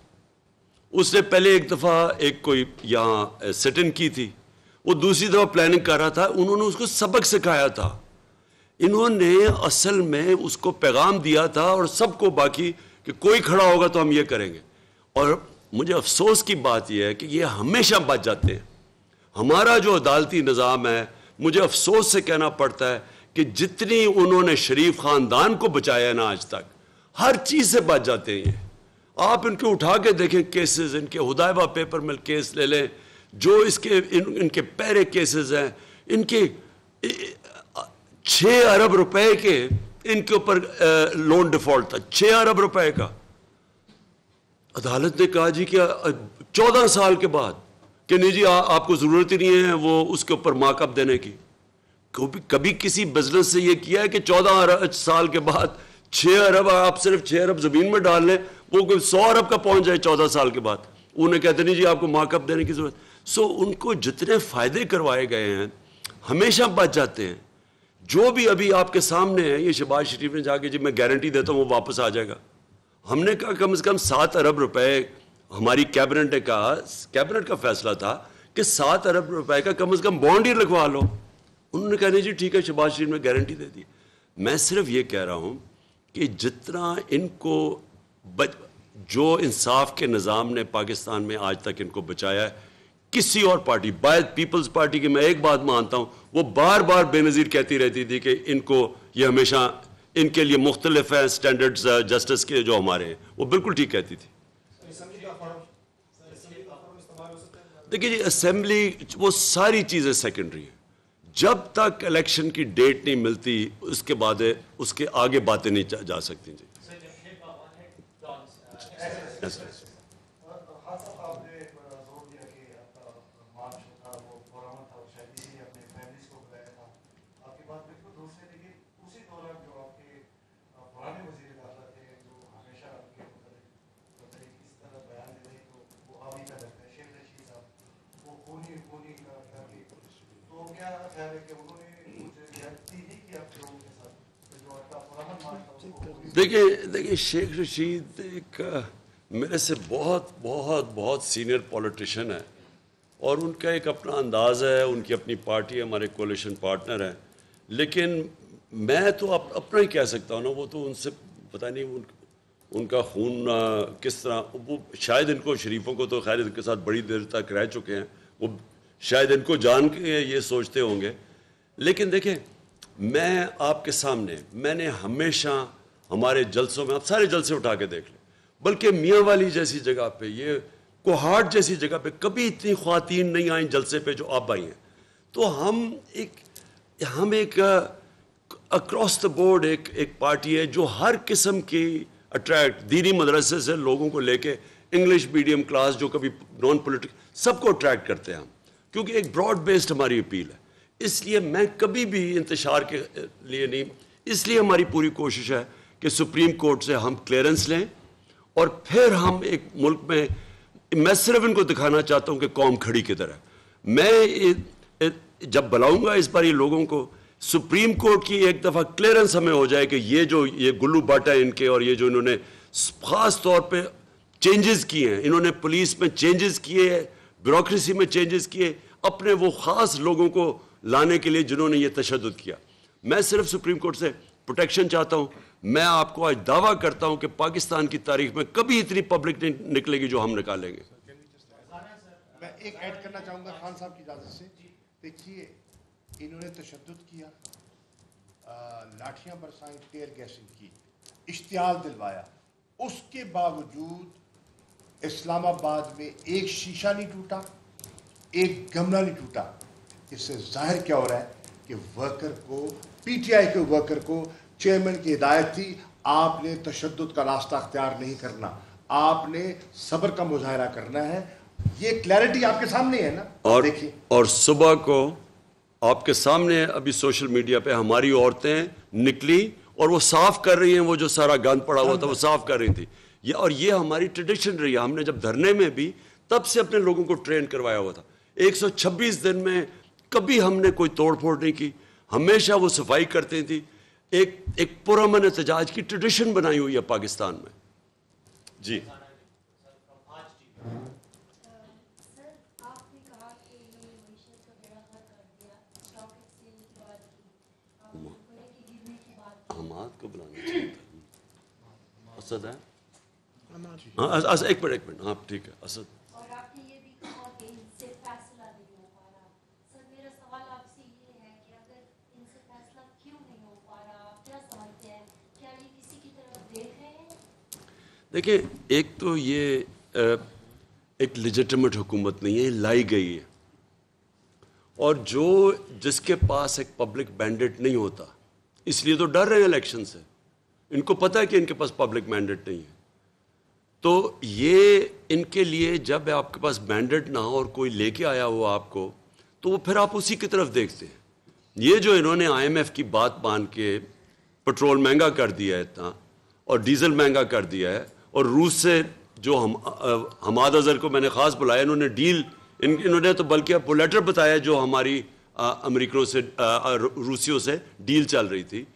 उसने पहले एक दफ़ा एक कोई यहाँ इन की थी वो दूसरी दफ़ा प्लानिंग कर रहा था उन्होंने उसको सबक सिखाया था इन्होंने असल में उसको पैगाम दिया था और सबको बाकी कि कोई खड़ा होगा तो हम ये करेंगे और मुझे अफसोस की बात यह है कि ये हमेशा बच जाते हैं हमारा जो अदालती निज़ाम है मुझे अफसोस से कहना पड़ता है कि जितनी उन्होंने शरीफ ख़ानदान को बचाया ना आज तक हर चीज़ से बच जाते हैं आप इनके उठा के देखें केसेस इनके हुदायबा पेपर मिल केस ले लें जो इसके इन, इनके पहरे केसेस हैं इनके छः अरब रुपए के इनके ऊपर लोन डिफ़ॉल्ट था छः अरब रुपए का अदालत ने कहा जी कि चौदह साल के बाद कि नहीं जी आ, आपको ज़रूरत ही नहीं है वो उसके ऊपर माकअप देने की कभी कभी किसी बिजनेस से ये किया है कि चौदह अरब साल के बाद छः अरब आप सिर्फ छः अरब ज़मीन में डाल लें वो कोई सौ अरब का पहुंच जाए चौदह साल के बाद उन्हें कहते नहीं जी आपको माकअप देने की ज़रूरत सो उनको जितने फ़ायदे करवाए गए हैं हमेशा बच जाते हैं जो भी अभी आपके सामने है ये शहबाज शरीफ ने जाके जी मैं गारंटी देता हूँ वो वापस आ जाएगा हमने कहा कम से कम सात अरब रुपए हमारी कैबिनेट ने कहा कैबिनेट का फैसला था कि सात अरब रुपए का कम से कम बॉन्ड ही लगवा लो उन्होंने कहा नहीं जी ठीक है शबाज शरीफ ने गारंटी दे दी मैं सिर्फ ये कह रहा हूँ कि जितना इनको बच जो इंसाफ के निज़ाम ने पाकिस्तान में आज तक इनको बचाया है किसी और पार्टी बाय पीपल्स पार्टी की मैं एक बात मानता हूँ वो बार बार बेनज़ीर कहती रहती थी कि इनको ये हमेशा इनके लिए मुख्तलिफ हैं स्टैंडर्ड्स जस्टिस uh, के जो हमारे हैं वो बिल्कुल ठीक कहती थी देखिए जी असेंबली वो सारी चीज़ें सेकेंडरी हैं जब तक इलेक्शन की डेट नहीं मिलती उसके बाद उसके आगे बातें नहीं जा सकती जी देखिए देखिए शेख रशीद एक मेरे से बहुत बहुत बहुत सीनियर पॉलिटिशियन है और उनका एक अपना अंदाज़ है उनकी अपनी पार्टी है हमारे कोलेशन पार्टनर हैं लेकिन मैं तो अप, अपना ही कह सकता हूँ ना वो तो उनसे पता नहीं उन, उनका खून किस तरह वो शायद इनको शरीफों को तो खैर इनके साथ बड़ी देर तक रह चुके हैं वो शायद इनको जान के ये सोचते होंगे लेकिन देखें मैं आपके सामने मैंने हमेशा हमारे जलसों में आप सारे जलसे उठा के देख लें बल्कि मियाँ वाली जैसी जगह पे ये कोहाट जैसी जगह पे कभी इतनी खातन नहीं आई जलसे पे जो आप आई हैं तो हम एक हम एक अक्रॉस द बोर्ड एक एक पार्टी है जो हर किस्म की अट्रैक्ट दीनी मदरसे से लोगों को लेके इंग्लिश मीडियम क्लास जो कभी नॉन पोलिटिक सबको अट्रैक्ट करते हैं हम क्योंकि एक ब्रॉड बेस्ड हमारी अपील है इसलिए मैं कभी भी इंतशार के लिए नहीं इसलिए हमारी पूरी कोशिश है कि सुप्रीम कोर्ट से हम क्लियरेंस लें और फिर हम एक मुल्क में मैं सिर्फ इनको दिखाना चाहता हूं कि कौम खड़ी किधर है मैं जब बुलाऊंगा इस बार ये लोगों को सुप्रीम कोर्ट की एक दफ़ा क्लियरेंस हमें हो जाए कि ये जो ये गुल्लू बाटा इनके और ये जो इन्होंने ख़ास तौर पे चेंजेस किए हैं इन्होंने पुलिस में चेंजेस किए ब्यूरोसी में चेंजेस किए अपने वो ख़ास लोगों को लाने के लिए जिन्होंने ये तशद किया मैं सिर्फ सुप्रीम कोर्ट से प्रोटेक्शन चाहता हूँ मैं आपको आज दावा करता हूं कि पाकिस्तान की तारीख में कभी इतनी पब्लिक नहीं निकलेगी जो हम निकालेंगे मैं एक ऐड करना चाहूंगा खान साहब की इजाज़त से देखिए इन्होंने तशद किया लाठियां बरसाई टेयर गैसिंग की इश्तियाल दिलवाया उसके बावजूद इस्लामाबाद में एक शीशा नहीं टूटा एक गमला नहीं टूटा इससे जाहिर क्या हो रहा है कि वर्कर को पीटीआई के वर्कर को चेयरमैन की हिदायत थी आपने तशद का रास्ता अख्तियार नहीं करना आपने सब्र का मुजाहरा करना है ये क्लैरिटी आपके सामने है ना और देखिए और सुबह को आपके सामने अभी सोशल मीडिया पे हमारी औरतें निकली और वो साफ कर रही हैं वो जो सारा गंद पड़ा हुआ था वो साफ कर रही थी ये और ये हमारी ट्रेडिशन रही है हमने जब धरने में भी तब से अपने लोगों को ट्रेन करवाया हुआ था 126 दिन में कभी हमने कोई तोड़फोड़ नहीं की हमेशा वो सफाई करती थी एक एक पुरमन एहतजाज की ट्रेडिशन बनाई हुई है पाकिस्तान में जी हमाद को असद है हाँ एक मिनट एक मिनट हाँ ठीक है असद देखिए एक तो ये एक लिजिटमेट हुकूमत नहीं है लाई गई है और जो जिसके पास एक पब्लिक मैंडेट नहीं होता इसलिए तो डर रहे हैं इलेक्शन से इनको पता है कि इनके पास पब्लिक मैंडेट नहीं है तो ये इनके लिए जब आपके पास मैंडेट ना हो और कोई लेके आया हो आपको तो वो फिर आप उसी की तरफ देखते हैं ये जो इन्होंने आईएमएफ की बात मान के पेट्रोल महंगा कर दिया है इतना और डीजल महंगा कर दिया है और रूस से जो हम हमाद अजहर को मैंने ख़ास बुलाया इन्होंने डील इन इन्होंने तो बल्कि अब लेटर बताया जो हमारी अमरीकनों से रूसियों से डील चल रही थी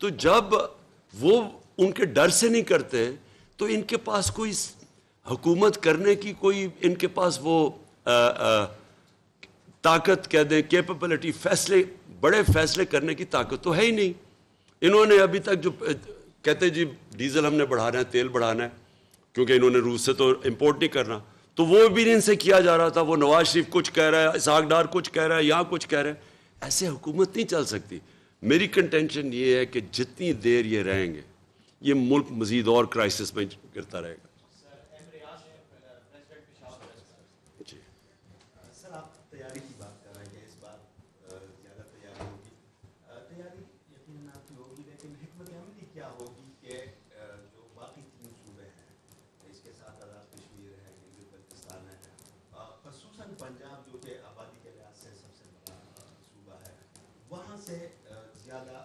तो जब वो उनके डर से नहीं करते तो इनके पास कोई हुकूमत करने की कोई इनके पास वो आ, आ, ताकत कह दें कैपेबलिटी फैसले बड़े फैसले करने की ताकत तो है ही नहीं इन्होंने अभी तक जो कहते जी डीजल हमने बढ़ाना है तेल बढ़ाना है क्योंकि इन्होंने रूस से तो इम्पोर्ट नहीं करना तो वो भी इनसे किया जा रहा था वो नवाज शरीफ कुछ कह रहा है इसहाक डार कुछ कह रहा है यहाँ कुछ कह रहे हैं ऐसे हुकूमत नहीं चल सकती मेरी कंटेंशन ये है कि जितनी देर ये रहेंगे ये मुल्क मज़ीद और क्राइसिस में गिरता रहेगा ज़्यादा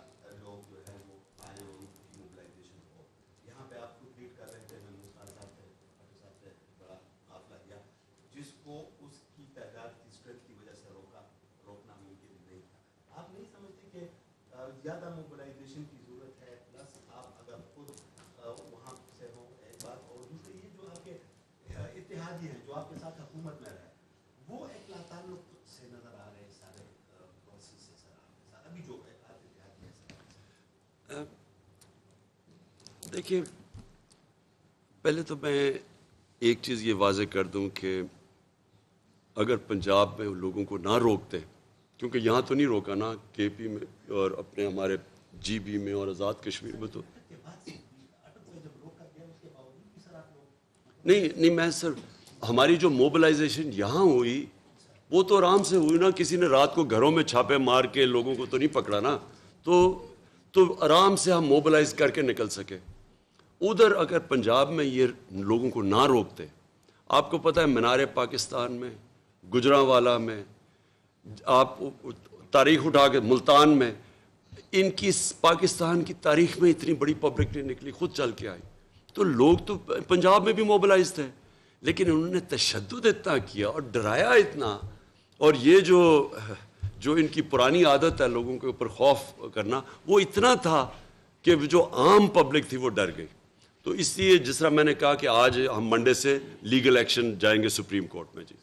लोग जो है वो आए उनकी मोबिलाइजेशन हो यहाँ पे आपको ट्रीट कर रहे थे हिंदुस्तान साहब थे साहब से बड़ा काफिला दिया जिसको उसकी तादाद की स्ट्रेंथ की वजह से रोका रोकना मुमकिन नहीं था आप नहीं समझते कि ज़्यादा देखिए पहले तो मैं एक चीज़ ये वाज कर दूं कि अगर पंजाब में लोगों को ना रोकते क्योंकि यहाँ तो नहीं रोका ना के पी में और अपने हमारे जी बी में और आज़ाद कश्मीर में तो नहीं नहीं मैं सर हमारी जो मोबलाइजेशन यहाँ हुई वो तो आराम से हुई ना किसी ने रात को घरों में छापे मार के लोगों को तो नहीं पकड़ा ना तो तो आराम से हम मोबलाइज करके निकल सके उधर अगर पंजाब में ये लोगों को ना रोकते आपको पता है मीनार पाकिस्तान में गुजरावाला में आप तारीख उठा के मुल्तान में इनकी पाकिस्तान की तारीख में इतनी बड़ी पब्लिक ने निकली खुद चल के आई तो लोग तो पंजाब में भी मोबलाइज थे लेकिन उन्होंने तशद इतना किया और डराया इतना और ये जो जो इनकी पुरानी आदत है लोगों के ऊपर खौफ करना वो इतना था कि जो आम पब्लिक थी वो डर गई तो इसलिए जिस तरह मैंने कहा कि आज हम मंडे से लीगल एक्शन जाएंगे सुप्रीम कोर्ट में जी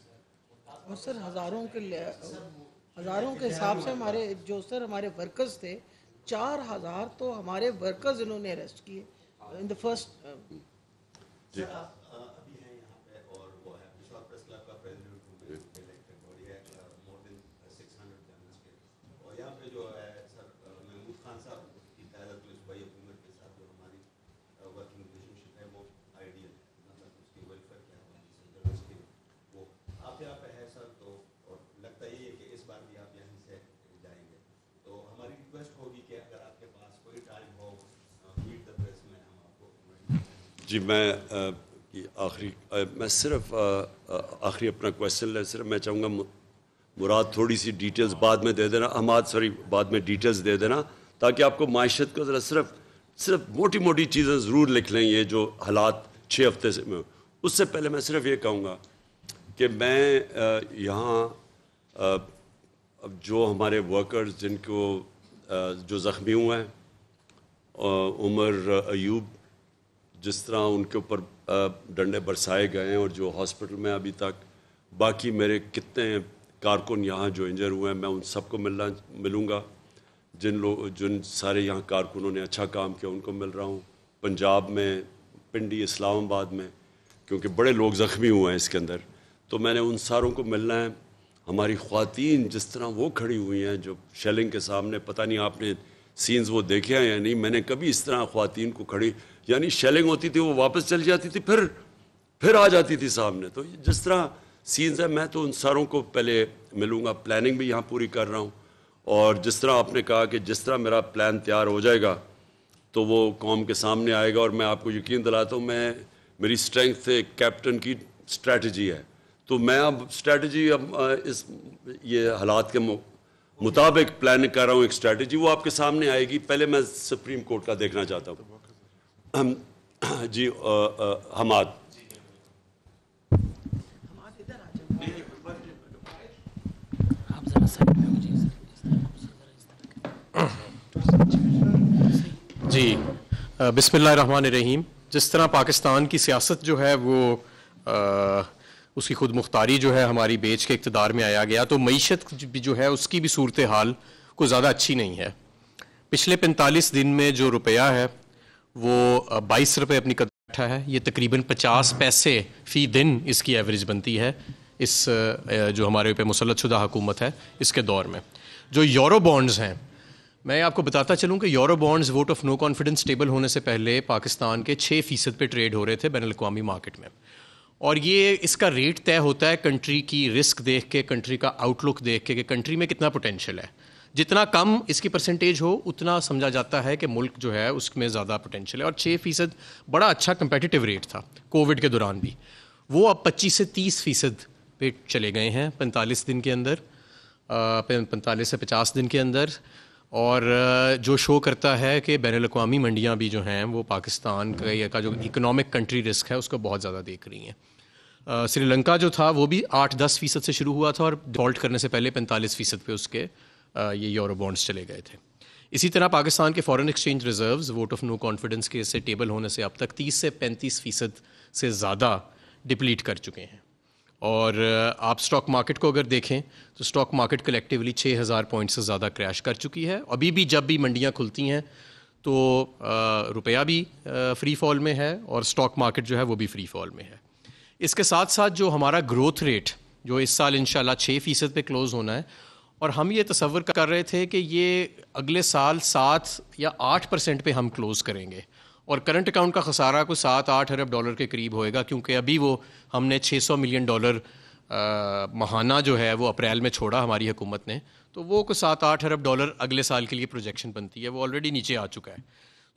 और सर हज़ारों के हज़ारों के हिसाब से हमारे जो सर हमारे वर्कर्स थे चार हज़ार तो हमारे वर्कर्स इन्होंने अरेस्ट किए इन द फर्स्ट जी जी मैं आखिरी मैं सिर्फ आखिरी अपना क्वेश्चन ले सिर्फ मैं चाहूँगा मुराद थोड़ी सी डिटेल्स हाँ। बाद में दे देना अहमाद सॉरी बाद में डिटेल्स दे देना ताकि आपको माशत को ज़रा सिर्फ सिर्फ मोटी मोटी चीज़ें ज़रूर लिख लें ये जो हालात छः हफ्ते से में उससे पहले मैं सिर्फ ये कहूँगा कि मैं यहाँ जो हमारे वर्कर्स जिनको जो ज़ख्मी हुए हैं उमर अयूब जिस तरह उनके ऊपर डंडे बरसाए गए हैं और जो हॉस्पिटल में अभी तक बाकी मेरे कितने कारकुन यहाँ जो इंजर हुए हैं मैं उन सबको मिलना मिलूँगा जिन लोग जिन सारे यहाँ कारकुनों ने अच्छा काम किया उनको मिल रहा हूँ पंजाब में पिंडी इस्लामाबाद में क्योंकि बड़े लोग ज़ख्मी हुए हैं इसके अंदर तो मैंने उन सारों को मिलना है हमारी खातन जिस तरह वो खड़ी हुई हैं जो शेलिंग के सामने पता नहीं आपने सीन्स वो देखे हैं या नहीं मैंने कभी इस तरह खुवान को खड़ी यानी शेलिंग होती थी वो वापस चली जाती थी फिर फिर आ जाती थी सामने तो जिस तरह सीन्स है मैं तो उन सारों को पहले मिलूँगा प्लानिंग भी यहाँ पूरी कर रहा हूँ और जिस तरह आपने कहा कि जिस तरह मेरा प्लान तैयार हो जाएगा तो वो कौम के सामने आएगा और मैं आपको यकीन दिलाता हूँ मैं मेरी स्ट्रेंथ कैप्टन की स्ट्रैटी है तो मैं अब स्ट्रैटी अब इस ये हालात के मुताबिक प्लान कर रहा हूँ एक स्ट्रैटेजी वो आपके सामने आएगी पहले मैं सुप्रीम कोर्ट का देखना चाहता हूँ जी आ, आ, जी बिसमीम जिस तरह पाकिस्तान की सियासत जो है वो आ, उसकी खुद मुख्तारी जो है हमारी बेच के इकतदार में आया गया तो मीशत जो है उसकी भी सूरत हाल को ज़्यादा अच्छी नहीं है पिछले पैंतालीस दिन में जो रुपया है वो बाईस रुपये अपनी कदम बैठा है ये तकरीबन पचास पैसे फ़ी दिन इसकी एवरेज बनती है इस जो हमारे पे मुसलत शुदा हुकूमत है इसके दौर में जो यूरो बॉन्ड्स हैं मैं आपको बताता चलूँ कि euro bonds vote of no confidence stable होने से पहले पाकिस्तान के छः फ़ीसद पर ट्रेड हो रहे थे बैन अवी मार्केट में और ये इसका रेट तय होता है कंट्री की रिस्क देख के कंट्री का आउटलुक देख के कि कंट्री में कितना पोटेंशियल है जितना कम इसकी परसेंटेज हो उतना समझा जाता है कि मुल्क जो है उसमें ज़्यादा पोटेंशियल है और छः फीसद बड़ा अच्छा कंपेटिटिव रेट था कोविड के दौरान भी वो अब पच्चीस से तीस फीसद पे चले गए हैं पैंतालीस दिन के अंदर पैंतालीस से पचास दिन के अंदर और जो शो करता है कि बैन अवी मंडियाँ भी जो हैं वो पाकिस्तान का जो इकोनॉमिक कंट्री रिस्क है उसको बहुत ज़्यादा देख रही हैं श्रीलंका जो था वो भी आठ दस फीसद से शुरू हुआ था और डिफॉल्ट करने से पहले पैंतालीस फीसद पे उसके ये यूरो बॉन्ड्स चले गए थे इसी तरह पाकिस्तान के foreign exchange reserves vote of no confidence के से टेबल होने से अब तक 30 से 35 फीसद से ज़्यादा डिप्लीट कर चुके हैं और आप स्टॉक मार्केट को अगर देखें तो स्टॉक मार्केट कलेक्टिवली 6000 पॉइंट से ज़्यादा क्रैश कर चुकी है अभी भी जब भी मंडियां खुलती हैं तो रुपया भी फ्री फॉल में है और स्टॉक मार्केट जो है वो भी फ्री फॉल में है इसके साथ साथ जो हमारा ग्रोथ रेट जो इस साल इन शाला छः फ़ीसद पर क्लोज़ होना है और हम ये तस्वर कर रहे थे कि ये अगले साल सात या आठ परसेंट पर हम क्लोज़ करेंगे और करंट अकाउंट का खसारा कुछ सात आठ अरब डॉलर के करीब होएगा क्योंकि अभी वो हमने 600 मिलियन डॉलर महाना जो है वो अप्रैल में छोड़ा हमारी हुकूमत ने तो वो कुछ सात आठ अरब डॉलर अगले साल के लिए प्रोजेक्शन बनती है वो ऑलरेडी नीचे आ चुका है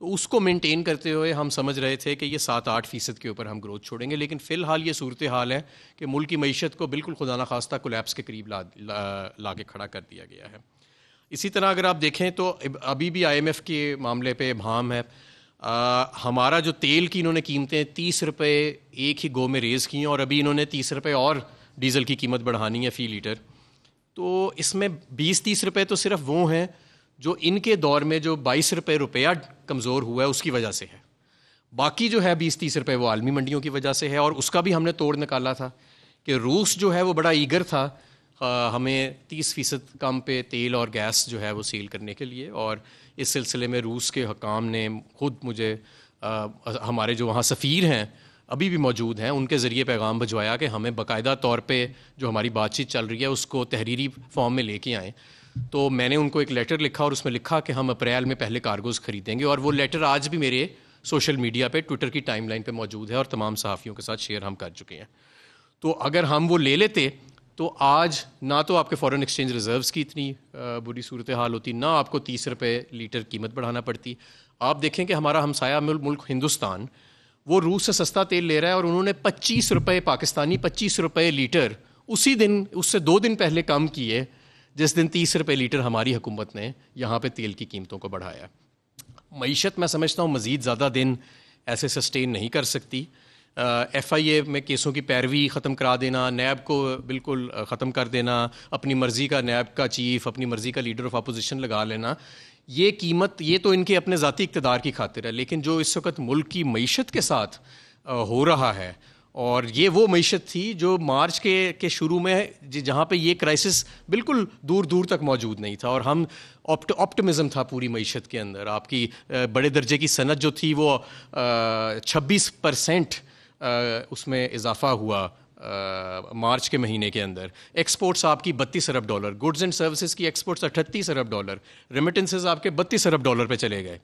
तो उसको मेंटेन करते हुए हम समझ रहे थे कि ये सात आठ फ़ीसद के ऊपर हम ग्रोथ छोड़ेंगे लेकिन फ़िलहाल ये सूरत हाल है कि मुल्क की मीशत को बिल्कुल खुदा खास्ता लैप्स के करीब ला ला के खड़ा कर दिया गया है इसी तरह अगर आप देखें तो अभी भी एफ़ के मामले पर भाम है आ, हमारा जो तेल की इन्होंने कीमतें तीस रुपये एक ही गो में रेज़ की हैं और अभी इन्होंने तीस रुपये और डीज़ल की कीमत बढ़ानी है फ़ी लीटर तो इसमें बीस तीस रुपये तो सिर्फ वो हैं जो इनके दौर में जो बाईस रुपये रुपया कमज़ोर हुआ है उसकी वजह से है बाकी जो है बीस तीस रुपये वो आलमी मंडियों की वजह से है और उसका भी हमने तोड़ निकाला था कि रूस जो है वो बड़ा ईगर था हमें तीस फ़ीसद कम पे तेल और गैस जो है वो सेल करने के लिए और इस सिलसिले में रूस के हकाम ने खुद मुझे आ, हमारे जो वहाँ सफ़ीर हैं अभी भी मौजूद हैं उनके ज़रिए पैगाम भिजवाया कि हमें बाकायदा तौर पे जो हमारी बातचीत चल रही है उसको तहरीरी फॉर्म में लेके आएँ तो मैंने उनको एक लेटर लिखा और उसमें लिखा कि हम अप्रैल में पहले कार्गोज़ ख़रीदेंगे और वो लेटर आज भी मेरे सोशल मीडिया पे ट्विटर की टाइमलाइन पे मौजूद है और तमाम सहाफ़ियों के साथ शेयर हम कर चुके हैं तो अगर हम वो ले लेते तो आज ना तो आपके फॉरेन एक्सचेंज रिजर्व्स की इतनी बुरी सूरत हाल होती ना आपको तीस रुपये लीटर कीमत बढ़ाना पड़ती आप देखें कि हमारा हमसाया मुल्क हिंदुस्तान वो रूस से सस्ता तेल ले रहा है और उन्होंने पच्चीस रुपये पाकिस्तानी पच्चीस रुपये लीटर उसी दिन उससे दो दिन पहले कम किए जिस दिन तीस रुपये लीटर हमारी हुकूमत ने यहाँ पर तेल की कीमतों को बढ़ाया मीशत मैं समझता हूँ मज़ीद ज़्यादा दिन ऐसे सस्टेन नहीं कर सकती एफ आई ए में केसों की पैरवी ख़त्म करा देना नैब को बिल्कुल ख़त्म कर देना अपनी मर्ज़ी का नैब का चीफ अपनी मर्ज़ी का लीडर ऑफ अपोजिशन लगा लेना ये कीमत ये तो इनके अपने ज़ाती इकतदार की खातिर है लेकिन जो इस वक्त मुल्क की मीशत के साथ हो रहा है और ये वो मीशत थी जो मार्च के के शुरू में जहाँ पे ये क्राइसिस बिल्कुल दूर दूर तक मौजूद नहीं था और हम ऑप्ट ऑप्टमिज़म था पूरी मीशत के अंदर आपकी बड़े दर्जे की सनत जो थी वो छब्बीस परसेंट उसमें इजाफा हुआ मार्च के महीने के अंदर एक्सपोर्ट्स आपकी बत्तीस अरब डॉलर गुड्स एंड सर्विसेज की एक्सपोर्ट्स अठतीस अरब डॉलर रेमिटेंसेज आपके बत्तीस अरब डॉलर पे चले गए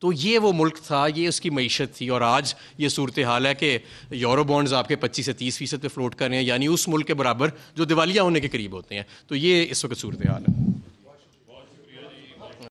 तो ये वो मुल्क था ये उसकी मीशत थी और आज ये सूरत हाल है कि यूरो बॉन्ड्स आपके 25 से 30 फीसद पे फ्लोट कर रहे हैं यानी उस मुल्क के बराबर जो दिवालिया होने के करीब होते हैं तो ये इस वक्त सूरत हाल है